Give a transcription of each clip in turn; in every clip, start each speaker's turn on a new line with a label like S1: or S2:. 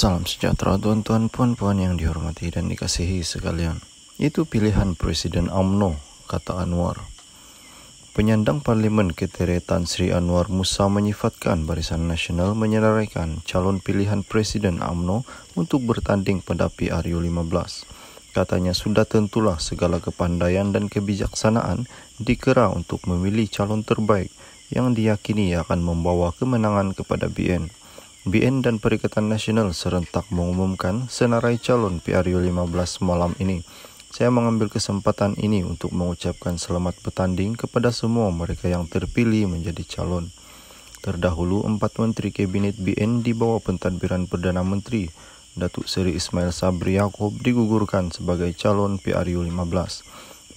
S1: Salam sejahtera tuan-tuan puan-puan yang dihormati dan dikasihi sekalian. Itu pilihan Presiden UMNO, kata Anwar. Penyandang Parlimen Ketere Tan Sri Anwar Musa menyifatkan Barisan Nasional menyenaraikan calon pilihan Presiden UMNO untuk bertanding pada PRU15. Katanya sudah tentulah segala kepandaian dan kebijaksanaan dikera untuk memilih calon terbaik yang diyakini akan membawa kemenangan kepada BN. BN dan Perikatan Nasional serentak mengumumkan senarai calon PRU 15 malam ini. Saya mengambil kesempatan ini untuk mengucapkan selamat bertanding kepada semua mereka yang terpilih menjadi calon. Terdahulu, empat menteri kabinet BN di bawah pentadbiran Perdana Menteri, Datuk Seri Ismail Sabri Yaakob digugurkan sebagai calon PRU 15.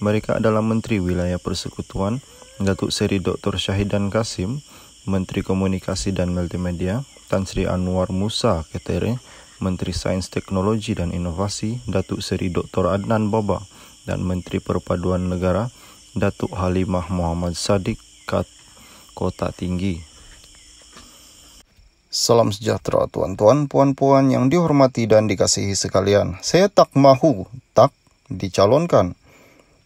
S1: Mereka adalah Menteri Wilayah Persekutuan, Datuk Seri Dr. Syahidan Kasim, Menteri Komunikasi dan Multimedia, Tan Sri Anwar Musa Ketere, Menteri Sains Teknologi dan Inovasi Datuk Seri Dr. Adnan Baba dan Menteri Perpaduan Negara Datuk Halimah Muhammad Sadiq Kat Kota Tinggi. Salam sejahtera tuan-tuan, puan-puan yang dihormati dan dikasihi sekalian. Saya tak mahu tak dicalonkan.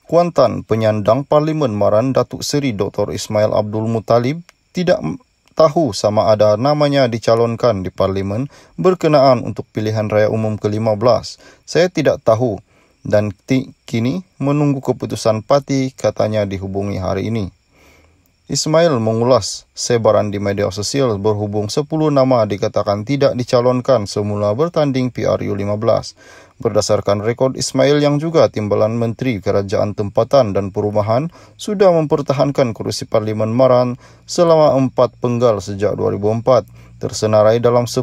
S1: Kuantan penyandang Parlimen Maran Datuk Seri Dr. Ismail Abdul Mutalib, tidak tahu sama ada namanya dicalonkan di parlimen berkenaan untuk pilihan raya umum ke-15. Saya tidak tahu dan kini menunggu keputusan parti katanya dihubungi hari ini. Ismail mengulas sebaran di media sosial berhubung 10 nama dikatakan tidak dicalonkan semula bertanding PRU 15. Berdasarkan rekod Ismail yang juga timbalan Menteri Kerajaan Tempatan dan Perumahan sudah mempertahankan kerusi Parlimen Maran selama 4 penggal sejak 2004 tersenarai dalam 10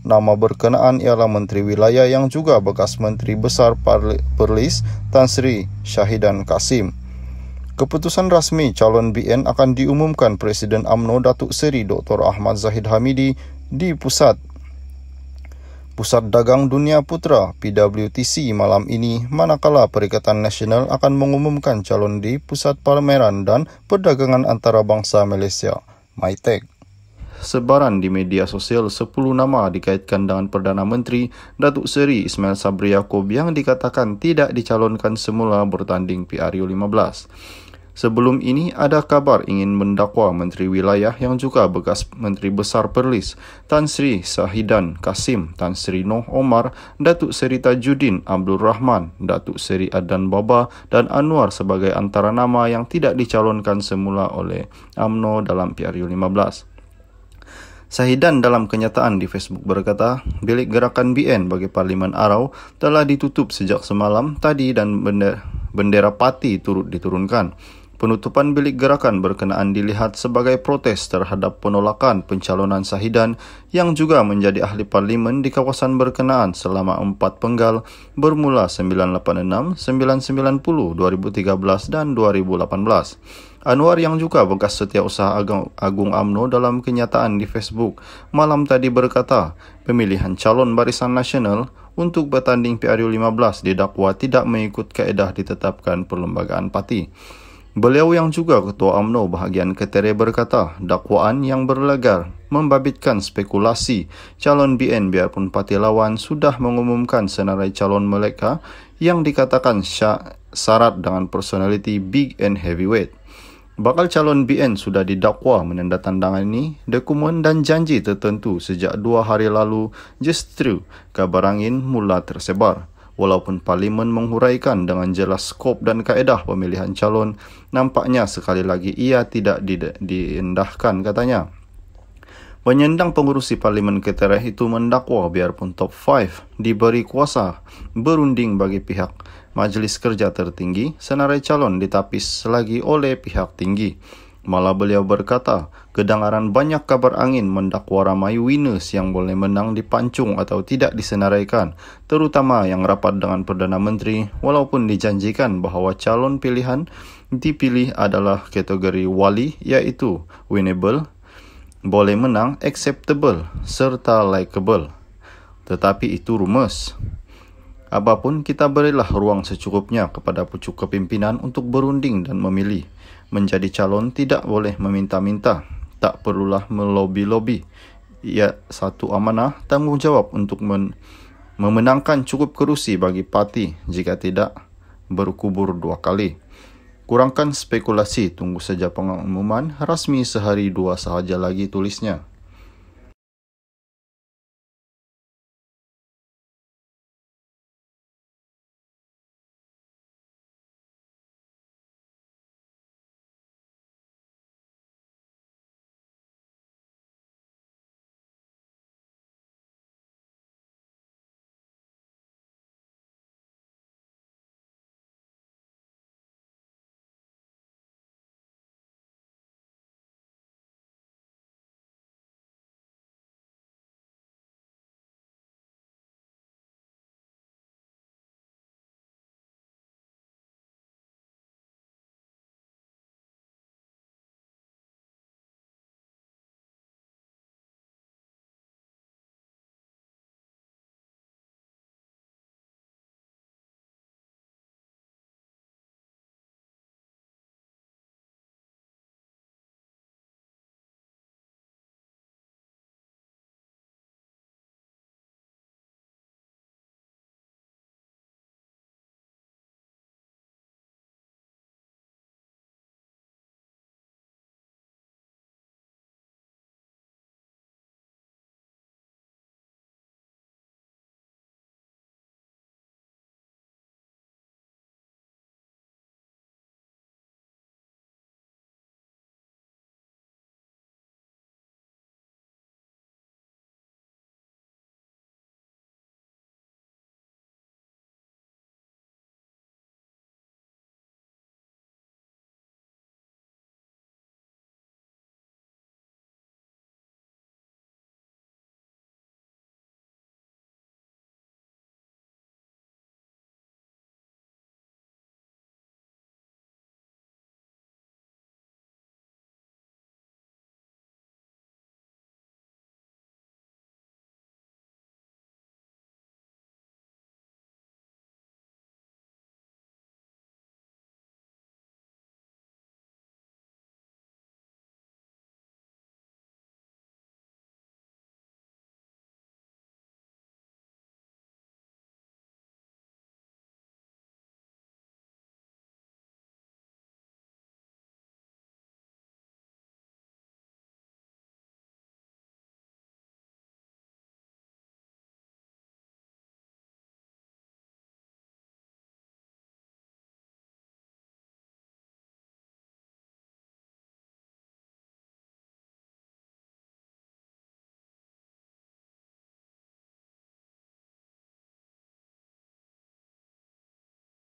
S1: Nama berkenaan ialah Menteri Wilayah yang juga bekas Menteri Besar Perlis Tan Sri Syahidan Kasim. Keputusan rasmi calon BN akan diumumkan Presiden AMNO Datuk Seri Dr. Ahmad Zahid Hamidi di pusat. Pusat Dagang Dunia Putra PWTC malam ini manakala Perikatan Nasional akan mengumumkan calon di Pusat Palmeran dan Perdagangan Antarabangsa Malaysia, MyTech. Sebaran di media sosial 10 nama dikaitkan dengan Perdana Menteri Datuk Seri Ismail Sabri Yaakob yang dikatakan tidak dicalonkan semula bertanding PRU 15. Sebelum ini ada kabar ingin mendakwa Menteri Wilayah yang juga bekas Menteri Besar Perlis Tan Sri Sahidan Kasim Tan Sri Noh Omar, Datuk Seri Tajuddin Abdul Rahman, Datuk Seri Adan Baba dan Anwar sebagai antara nama yang tidak dicalonkan semula oleh AMNO dalam PRU15. Sahidan dalam kenyataan di Facebook berkata, bilik gerakan BN bagi Parlimen Arau telah ditutup sejak semalam tadi dan bendera, bendera Pati turut diturunkan. Penutupan bilik gerakan berkenaan dilihat sebagai protes terhadap penolakan pencalonan Sahidan yang juga menjadi ahli parlimen di kawasan berkenaan selama empat penggal bermula 1986, 1990, 2013 dan 2018. Anwar yang juga bekas setiausaha Agung, Agung AMNO dalam kenyataan di Facebook malam tadi berkata, pemilihan calon barisan nasional untuk bertanding PRU15 didakwa tidak mengikut kaedah ditetapkan perlembagaan parti. Beliau yang juga Ketua UMNO bahagian Ketere berkata dakwaan yang berlegar membabitkan spekulasi calon BN biarpun parti lawan sudah mengumumkan senarai calon mereka yang dikatakan syak syarat dengan personality big and heavyweight. Bakal calon BN sudah didakwa menandatangani dokumen dan janji tertentu sejak dua hari lalu justru kabar angin mula tersebar. Walaupun Parlimen menghuraikan dengan jelas skop dan kaedah pemilihan calon, nampaknya sekali lagi ia tidak diendahkan katanya. Penyendang pengurusi Parlimen Keterah itu mendakwa biarpun top 5 diberi kuasa berunding bagi pihak Majlis Kerja Tertinggi, senarai calon ditapis lagi oleh pihak tinggi. Malah beliau berkata, kedengaran banyak kabar angin mendakwa ramai winners yang boleh menang dipancung atau tidak disenaraikan, terutama yang rapat dengan Perdana Menteri walaupun dijanjikan bahawa calon pilihan dipilih adalah kategori wali iaitu winnable, boleh menang acceptable serta likeable. Tetapi itu rumus. Apapun, kita berilah ruang secukupnya kepada pucuk kepimpinan untuk berunding dan memilih. Menjadi calon tidak boleh meminta-minta. Tak perlulah melobi-lobi. Ia satu amanah tanggungjawab untuk men memenangkan cukup kerusi bagi parti. Jika tidak, berkubur dua kali. Kurangkan spekulasi, tunggu saja pengumuman rasmi sehari dua sahaja lagi tulisnya.